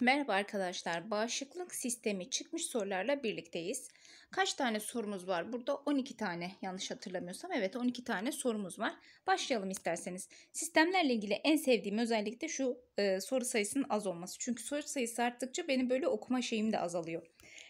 Merhaba arkadaşlar. Bağışıklık sistemi çıkmış sorularla birlikteyiz. Kaç tane sorumuz var? Burada 12 tane yanlış hatırlamıyorsam. Evet 12 tane sorumuz var. Başlayalım isterseniz. Sistemlerle ilgili en sevdiğim özellik de şu e, soru sayısının az olması. Çünkü soru sayısı arttıkça benim böyle okuma şeyim de azalıyor.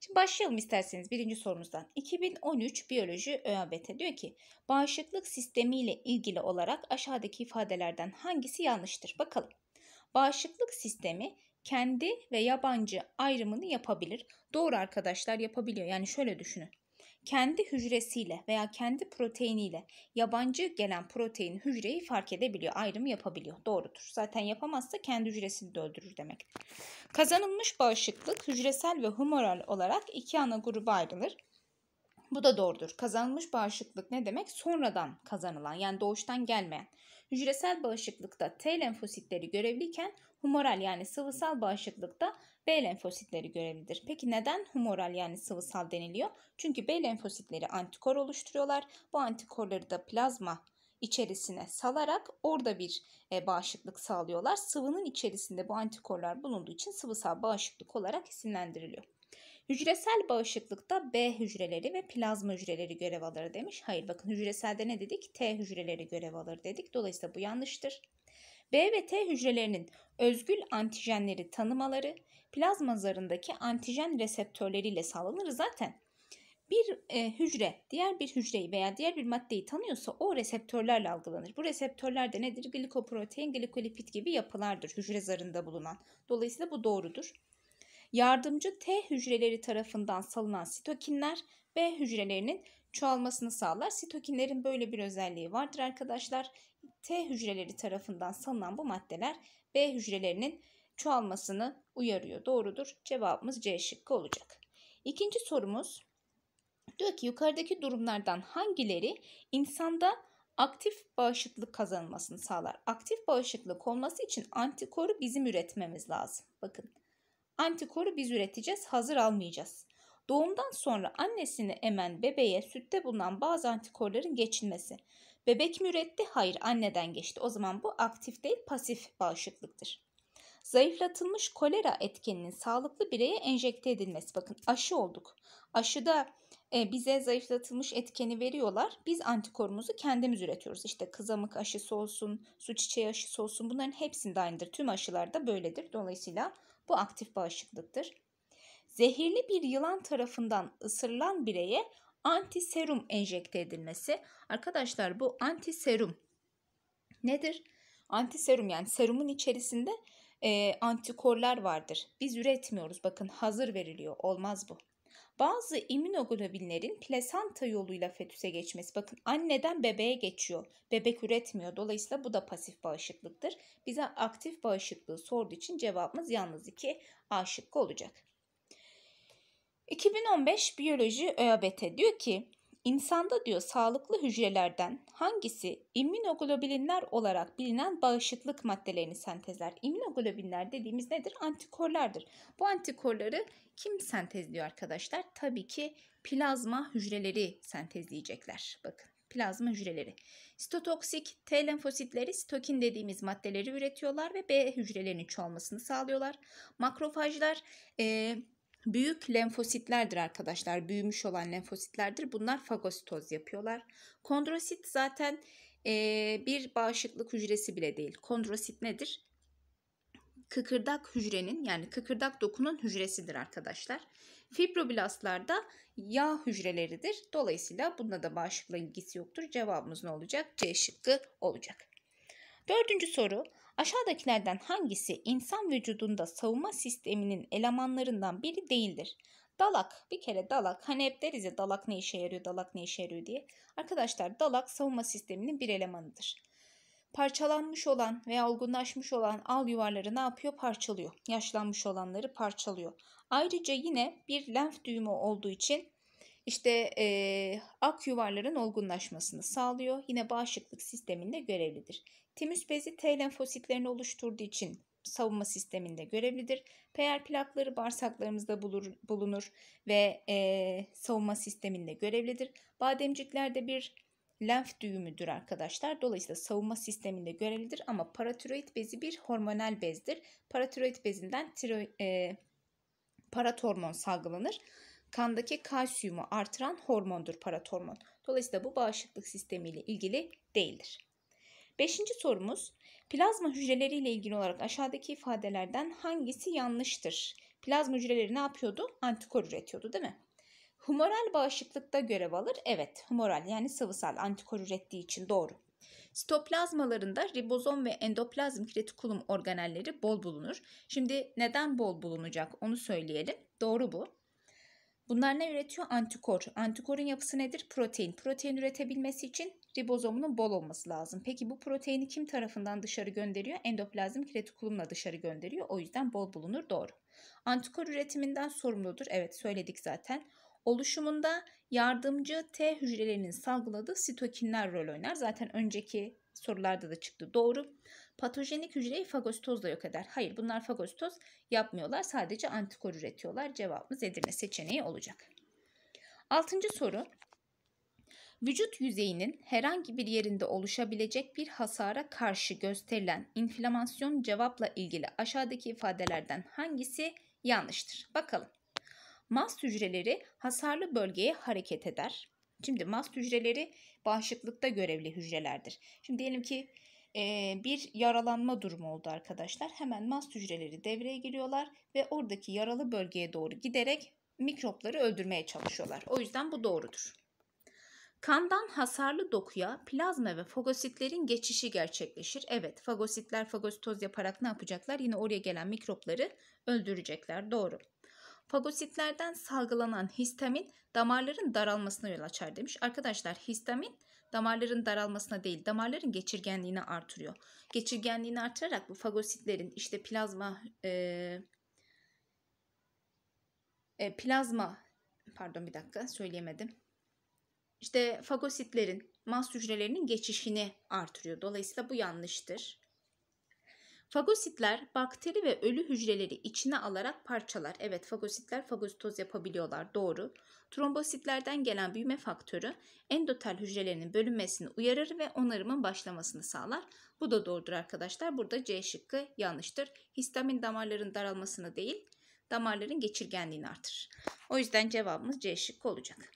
Şimdi başlayalım isterseniz birinci sorumuzdan. 2013 biyoloji ÖABT diyor ki bağışıklık sistemi ile ilgili olarak aşağıdaki ifadelerden hangisi yanlıştır? Bakalım. Bağışıklık sistemi kendi ve yabancı ayrımını yapabilir. Doğru arkadaşlar yapabiliyor. Yani şöyle düşünün. Kendi hücresiyle veya kendi proteiniyle yabancı gelen protein hücreyi fark edebiliyor, ayrımı yapabiliyor. Doğrudur. Zaten yapamazsa kendi hücresini de öldürür demek. Kazanılmış bağışıklık hücresel ve humoral olarak iki ana gruba ayrılır. Bu da doğrudur. Kazanılmış bağışıklık ne demek? Sonradan kazanılan yani doğuştan gelmeyen. Hücresel bağışıklıkta T lenfositleri görevliyken humoral yani sıvısal bağışıklıkta B lenfositleri görevlidir. Peki neden humoral yani sıvısal deniliyor? Çünkü B lenfositleri antikor oluşturuyorlar. Bu antikorları da plazma içerisine salarak orada bir e, bağışıklık sağlıyorlar. Sıvının içerisinde bu antikorlar bulunduğu için sıvısal bağışıklık olarak isimlendiriliyor. Hücresel bağışıklıkta B hücreleri ve plazma hücreleri görev alır demiş. Hayır bakın hücreselde ne dedik? T hücreleri görev alır dedik. Dolayısıyla bu yanlıştır. B ve T hücrelerinin özgül antijenleri tanımaları plazma zarındaki antijen reseptörleriyle sağlanır. Zaten bir e, hücre diğer bir hücreyi veya diğer bir maddeyi tanıyorsa o reseptörlerle algılanır. Bu reseptörler de nedir? Glikoprotein, glikolipid gibi yapılardır hücre zarında bulunan. Dolayısıyla bu doğrudur. Yardımcı T hücreleri tarafından salınan sitokinler B hücrelerinin çoğalmasını sağlar. Sitokinlerin böyle bir özelliği vardır arkadaşlar. T hücreleri tarafından salınan bu maddeler B hücrelerinin çoğalmasını uyarıyor. Doğrudur. Cevabımız C şıkkı olacak. İkinci sorumuz diyor ki yukarıdaki durumlardan hangileri insanda aktif bağışıklık kazanılmasını sağlar. Aktif bağışıklık olması için antikoru bizim üretmemiz lazım. Bakın Antikoru biz üreteceğiz, hazır almayacağız. Doğumdan sonra annesini emen bebeğe sütte bulunan bazı antikorların geçilmesi. Bebek mi üretti? Hayır, anneden geçti. O zaman bu aktif değil, pasif bağışıklıktır. Zayıflatılmış kolera etkeninin sağlıklı bireye enjekte edilmesi. Bakın aşı olduk. Aşıda e, bize zayıflatılmış etkeni veriyorlar. Biz antikorumuzu kendimiz üretiyoruz. İşte kızamık aşısı olsun, su çiçeği aşısı olsun bunların hepsinde aynıdır. Tüm aşılarda böyledir. Dolayısıyla bu aktif bağışıklıktır. Zehirli bir yılan tarafından ısırılan bireye antiserum enjekte edilmesi. Arkadaşlar bu antiserum nedir? Antiserum yani serumun içerisinde e, antikorlar vardır. Biz üretmiyoruz. Bakın hazır veriliyor. Olmaz bu. Bazı immünoglobinlerin plasenta yoluyla fetüse geçmesi. Bakın anneden bebeğe geçiyor. Bebek üretmiyor. Dolayısıyla bu da pasif bağışıklıktır. Bize aktif bağışıklığı sorduğu için cevabımız yalnız 2 A şıkkı olacak. 2015 biyoloji ÖABT diyor ki insanda diyor sağlıklı hücrelerden hangisi immünoglobinler olarak bilinen bağışıklık maddelerini sentezler? İmmünoglobinler dediğimiz nedir? Antikorlardır. Bu antikorları kim sentezliyor arkadaşlar? Tabii ki plazma hücreleri sentezleyecekler. Bakın plazma hücreleri. Sitotoksik T lenfositleri sitokin dediğimiz maddeleri üretiyorlar ve B hücrelerinin çoğalmasını sağlıyorlar. Makrofajlar e, büyük lenfositlerdir arkadaşlar. Büyümüş olan lenfositlerdir. Bunlar fagositoz yapıyorlar. Kondrosit zaten e, bir bağışıklık hücresi bile değil. Kondrosit nedir? kıkırdak hücrenin yani kıkırdak dokunun hücresidir arkadaşlar. Fibroblastlarda yağ hücreleridir. Dolayısıyla bunda da bağışıklığa ilgisi yoktur. Cevabımız ne olacak? C şıkkı olacak. Dördüncü soru. Aşağıdakilerden hangisi insan vücudunda savunma sisteminin elemanlarından biri değildir? Dalak bir kere dalak hani hep deriz ya dalak ne işe yarıyor dalak ne işe yarıyor diye. Arkadaşlar dalak savunma sisteminin bir elemanıdır. Parçalanmış olan veya olgunlaşmış olan al yuvarları ne yapıyor? Parçalıyor. Yaşlanmış olanları parçalıyor. Ayrıca yine bir lenf düğümü olduğu için işte e, ak yuvarların olgunlaşmasını sağlıyor. Yine bağışıklık sisteminde görevlidir. Timüs bezi T lenfositlerini oluşturduğu için savunma sisteminde görevlidir. PR plakları bağırsaklarımızda bulur, bulunur ve e, savunma sisteminde görevlidir. Bademciklerde bir lenf düğümüdür arkadaşlar. Dolayısıyla savunma sisteminde görevlidir ama paratiroid bezi bir hormonal bezdir. Paratiroid bezinden tiro, e, parat salgılanır. Kandaki kalsiyumu artıran hormondur paratormon. Dolayısıyla bu bağışıklık sistemiyle ilgili değildir. Beşinci sorumuz plazma hücreleriyle ilgili olarak aşağıdaki ifadelerden hangisi yanlıştır? Plazma hücreleri ne yapıyordu? Antikor üretiyordu değil mi? Humoral bağışıklıkta görev alır. Evet, humoral yani sıvısal antikor ürettiği için doğru. Sitoplazmalarında ribozom ve endoplazm kritikulum organelleri bol bulunur. Şimdi neden bol bulunacak onu söyleyelim. Doğru bu. Bunlar ne üretiyor? Antikor. Antikorun yapısı nedir? Protein. Protein üretebilmesi için ribozomunun bol olması lazım. Peki bu proteini kim tarafından dışarı gönderiyor? Endoplazm kretikulumla dışarı gönderiyor. O yüzden bol bulunur. Doğru. Antikor üretiminden sorumludur. Evet söyledik zaten oluşumunda yardımcı T hücrelerinin salgıladığı sitokinler rol oynar. Zaten önceki sorularda da çıktı. Doğru. Patojenik hücreyi fagositozla yok eder. Hayır bunlar fagositoz yapmıyorlar. Sadece antikor üretiyorlar. Cevabımız Edirne seçeneği olacak. Altıncı soru. Vücut yüzeyinin herhangi bir yerinde oluşabilecek bir hasara karşı gösterilen inflamasyon cevapla ilgili aşağıdaki ifadelerden hangisi yanlıştır? Bakalım mast hücreleri hasarlı bölgeye hareket eder. Şimdi mast hücreleri bağışıklıkta görevli hücrelerdir. Şimdi diyelim ki e, bir yaralanma durumu oldu arkadaşlar. Hemen mast hücreleri devreye giriyorlar ve oradaki yaralı bölgeye doğru giderek mikropları öldürmeye çalışıyorlar. O yüzden bu doğrudur. Kandan hasarlı dokuya plazma ve fagositlerin geçişi gerçekleşir. Evet fagositler fagositoz yaparak ne yapacaklar? Yine oraya gelen mikropları öldürecekler. Doğru. Fagositlerden salgılanan histamin damarların daralmasına yol açar demiş. Arkadaşlar histamin damarların daralmasına değil damarların geçirgenliğini artırıyor. Geçirgenliğini artırarak bu fagositlerin işte plazma e, e, plazma pardon bir dakika söyleyemedim. İşte fagositlerin mast hücrelerinin geçişini artırıyor. Dolayısıyla bu yanlıştır. Fagositler bakteri ve ölü hücreleri içine alarak parçalar. Evet fagositler fagositoz yapabiliyorlar doğru. Trombositlerden gelen büyüme faktörü endotel hücrelerinin bölünmesini uyarır ve onarımın başlamasını sağlar. Bu da doğrudur arkadaşlar. Burada C şıkkı yanlıştır. Histamin damarların daralmasını değil damarların geçirgenliğini artırır. O yüzden cevabımız C şıkkı olacak.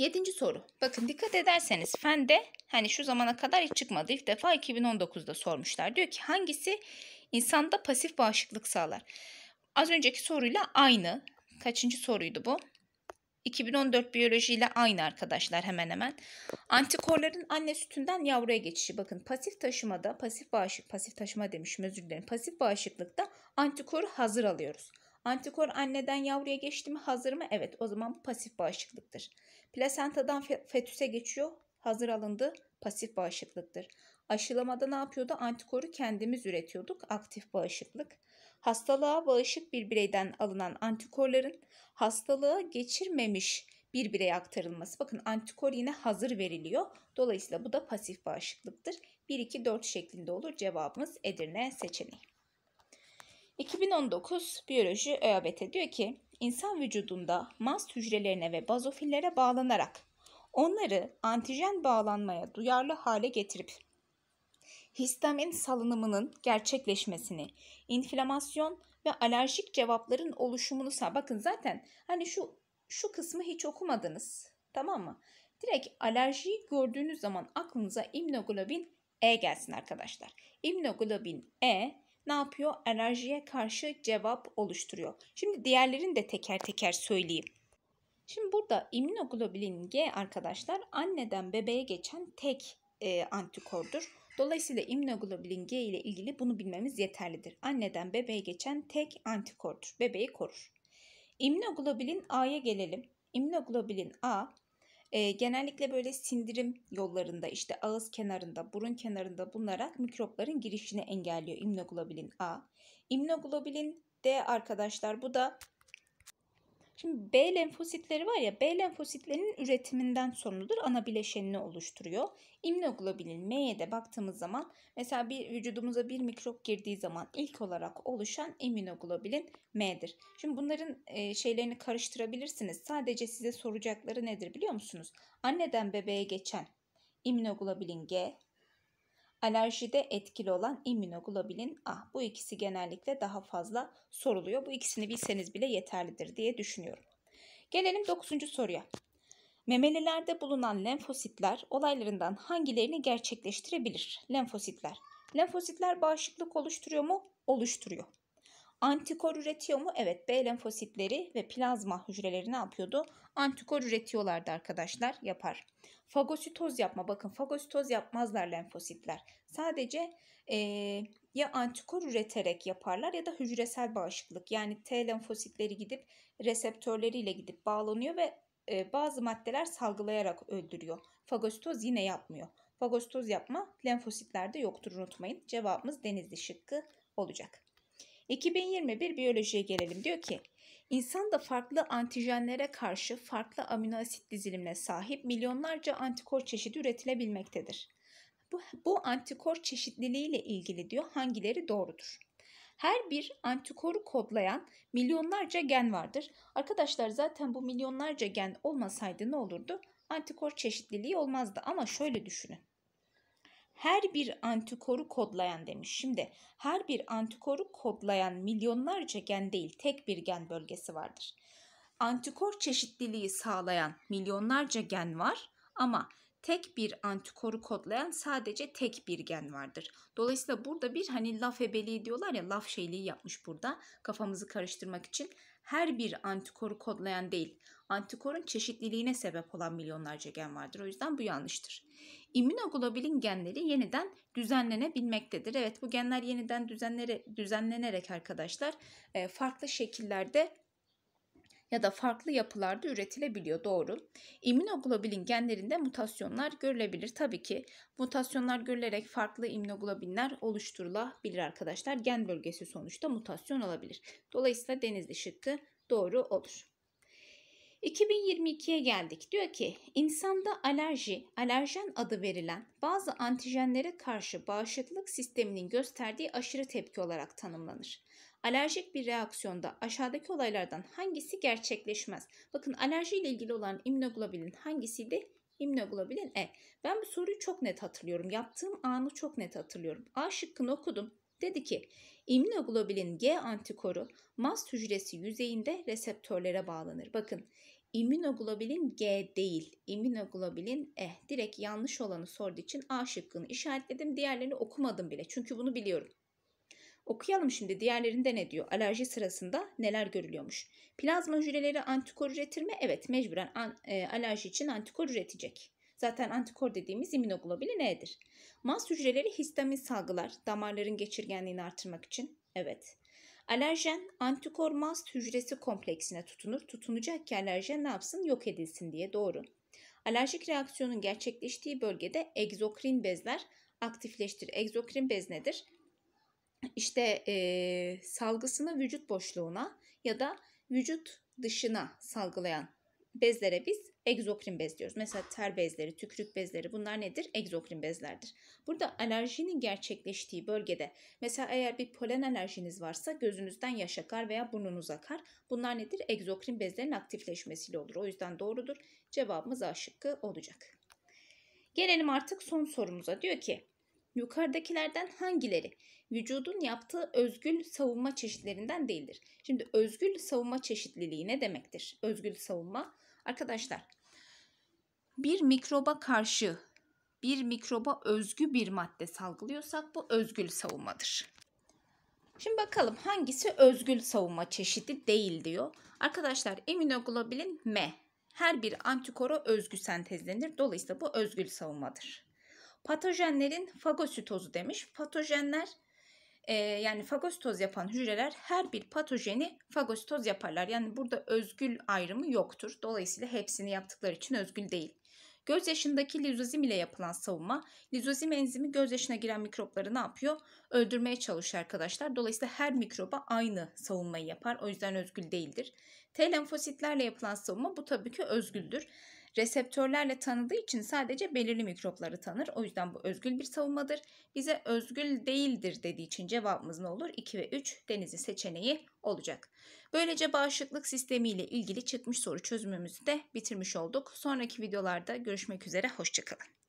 Yedinci soru. Bakın dikkat ederseniz fende hani şu zamana kadar hiç çıkmadı. İlk defa 2019'da sormuşlar. Diyor ki hangisi insanda pasif bağışıklık sağlar? Az önceki soruyla aynı. Kaçıncı soruydu bu? 2014 biyolojiyle aynı arkadaşlar hemen hemen. Antikorların anne sütünden yavruya geçişi. Bakın pasif taşımada, pasif bağışık, pasif taşıma demişim özür dilerim. Pasif bağışıklıkta antikoru hazır alıyoruz. Antikor anneden yavruya geçti mi hazır mı? Evet o zaman pasif bağışıklıktır. Plasentadan fetüse geçiyor hazır alındı pasif bağışıklıktır. Aşılamada ne yapıyordu? Antikoru kendimiz üretiyorduk aktif bağışıklık. Hastalığa bağışık bir bireyden alınan antikorların hastalığı geçirmemiş bir bireye aktarılması. Bakın antikor yine hazır veriliyor. Dolayısıyla bu da pasif bağışıklıktır. 1-2-4 şeklinde olur. Cevabımız Edirne seçeneği. 2019 Biyoloji ÖABT diyor ki insan vücudunda mast hücrelerine ve bazofillere bağlanarak onları antijen bağlanmaya duyarlı hale getirip histamin salınımının gerçekleşmesini, inflamasyon ve alerjik cevapların oluşumunu sağ. Bakın zaten hani şu şu kısmı hiç okumadınız. Tamam mı? Direkt alerjiyi gördüğünüz zaman aklınıza immunoglobulin E gelsin arkadaşlar. İmmunoglobulin E ne yapıyor? Enerjiye karşı cevap oluşturuyor. Şimdi diğerlerini de teker teker söyleyeyim. Şimdi burada immunoglobulin G arkadaşlar anneden bebeğe geçen tek e, antikordur. Dolayısıyla immunoglobulin G ile ilgili bunu bilmemiz yeterlidir. Anneden bebeğe geçen tek antikordur. Bebeği korur. İmmunoglobulin A'ya gelelim. İmmunoglobulin A e, genellikle böyle sindirim yollarında işte ağız kenarında, burun kenarında bulunarak mikropların girişini engelliyor imnoglobulin A. İmnoglobulin D arkadaşlar bu da Şimdi B lenfositleri var ya B lenfositlerinin üretiminden sorumludur. Ana bileşenini oluşturuyor. İmmünoglobulin M'ye de baktığımız zaman mesela bir vücudumuza bir mikrop girdiği zaman ilk olarak oluşan immunoglobulin M'dir. Şimdi bunların e, şeylerini karıştırabilirsiniz. Sadece size soracakları nedir biliyor musunuz? Anneden bebeğe geçen immunoglobulin G, Alerjide etkili olan immünoglobulin A. Bu ikisi genellikle daha fazla soruluyor. Bu ikisini bilseniz bile yeterlidir diye düşünüyorum. Gelelim 9. soruya. Memelilerde bulunan lenfositler olaylarından hangilerini gerçekleştirebilir? Lenfositler. Lenfositler bağışıklık oluşturuyor mu? Oluşturuyor. Antikor üretiyor mu? Evet B lenfositleri ve plazma hücreleri ne yapıyordu? Antikor üretiyorlardı arkadaşlar yapar. Fagositoz yapma bakın fagositoz yapmazlar lenfositler. Sadece e, ya antikor üreterek yaparlar ya da hücresel bağışıklık. Yani T lenfositleri gidip reseptörleriyle gidip bağlanıyor ve e, bazı maddeler salgılayarak öldürüyor. Fagositoz yine yapmıyor. Fagositoz yapma lenfositlerde yoktur unutmayın. Cevabımız denizli şıkkı olacak. 2021 biyolojiye gelelim. Diyor ki insan da farklı antijenlere karşı farklı amino asit dizilimine sahip milyonlarca antikor çeşidi üretilebilmektedir. Bu, bu antikor çeşitliliği ile ilgili diyor hangileri doğrudur? Her bir antikoru kodlayan milyonlarca gen vardır. Arkadaşlar zaten bu milyonlarca gen olmasaydı ne olurdu? Antikor çeşitliliği olmazdı ama şöyle düşünün her bir antikoru kodlayan demiş. Şimdi her bir antikoru kodlayan milyonlarca gen değil tek bir gen bölgesi vardır. Antikor çeşitliliği sağlayan milyonlarca gen var ama tek bir antikoru kodlayan sadece tek bir gen vardır. Dolayısıyla burada bir hani laf ebeliği diyorlar ya laf şeyliği yapmış burada kafamızı karıştırmak için her bir antikoru kodlayan değil, antikorun çeşitliliğine sebep olan milyonlarca gen vardır. O yüzden bu yanlıştır. İmmünoglobulin genleri yeniden düzenlenebilmektedir. Evet bu genler yeniden düzenlenerek arkadaşlar e, farklı şekillerde ya da farklı yapılarda üretilebiliyor doğru. İmmünoglobulin genlerinde mutasyonlar görülebilir. Tabii ki mutasyonlar görülerek farklı immunoglobinler oluşturulabilir arkadaşlar. Gen bölgesi sonuçta mutasyon olabilir. Dolayısıyla deniz şıkkı doğru olur. 2022'ye geldik. Diyor ki insanda alerji, alerjen adı verilen bazı antijenlere karşı bağışıklık sisteminin gösterdiği aşırı tepki olarak tanımlanır. Alerjik bir reaksiyonda aşağıdaki olaylardan hangisi gerçekleşmez? Bakın alerji ile ilgili olan immunoglobulin hangisiydi? İmmunoglobulin E. Ben bu soruyu çok net hatırlıyorum. Yaptığım anı çok net hatırlıyorum. A şıkkını okudum. Dedi ki İmmünoglobulin G antikoru mast hücresi yüzeyinde reseptörlere bağlanır. Bakın İmmünoglobulin G değil, immunoglobulin E. Direkt yanlış olanı sorduğu için A şıkkını işaretledim. Diğerlerini okumadım bile çünkü bunu biliyorum. Okuyalım şimdi diğerlerinde ne diyor? Alerji sırasında neler görülüyormuş? Plazma hücreleri antikor üretir mi? Evet mecburen an, e, alerji için antikor üretecek. Zaten antikor dediğimiz immunoglobulin E'dir. Mast hücreleri histamin salgılar damarların geçirgenliğini artırmak için. Evet. Alerjen antikor mast hücresi kompleksine tutunur. Tutunacak ki alerjen ne yapsın? Yok edilsin diye doğru. Alerjik reaksiyonun gerçekleştiği bölgede egzokrin bezler aktifleştir. Egzokrin bez nedir? İşte e, salgısını vücut boşluğuna ya da vücut dışına salgılayan bezlere biz egzokrin bez diyoruz. Mesela ter bezleri, tükürük bezleri bunlar nedir? Egzokrin bezlerdir. Burada alerjinin gerçekleştiği bölgede mesela eğer bir polen alerjiniz varsa gözünüzden yaş akar veya burnunuz akar. Bunlar nedir? Egzokrin bezlerin aktifleşmesiyle olur. O yüzden doğrudur. Cevabımız A şıkkı olacak. Gelelim artık son sorumuza. Diyor ki Yukarıdakilerden hangileri vücudun yaptığı özgül savunma çeşitlerinden değildir? Şimdi özgül savunma çeşitliliği ne demektir? Özgül savunma arkadaşlar bir mikroba karşı bir mikroba özgü bir madde salgılıyorsak bu özgül savunmadır. Şimdi bakalım hangisi özgül savunma çeşidi değil diyor. Arkadaşlar immunoglobulin M her bir antikora özgü sentezlenir. Dolayısıyla bu özgül savunmadır. Patojenlerin fagositozu demiş. Patojenler e, yani fagositoz yapan hücreler her bir patojeni fagositoz yaparlar. Yani burada özgül ayrımı yoktur. Dolayısıyla hepsini yaptıkları için özgül değil. Göz yaşındaki lizozim ile yapılan savunma, lizozim enzimi göz yaşına giren mikropları ne yapıyor? Öldürmeye çalışır arkadaşlar. Dolayısıyla her mikroba aynı savunmayı yapar. O yüzden özgül değildir. T lenfositlerle yapılan savunma bu tabii ki özgüldür reseptörlerle tanıdığı için sadece belirli mikropları tanır. O yüzden bu özgül bir savunmadır. Bize özgül değildir dediği için cevabımız ne olur? 2 ve 3 denizi seçeneği olacak. Böylece bağışıklık sistemi ile ilgili çıkmış soru çözümümüzü de bitirmiş olduk. Sonraki videolarda görüşmek üzere. Hoşçakalın.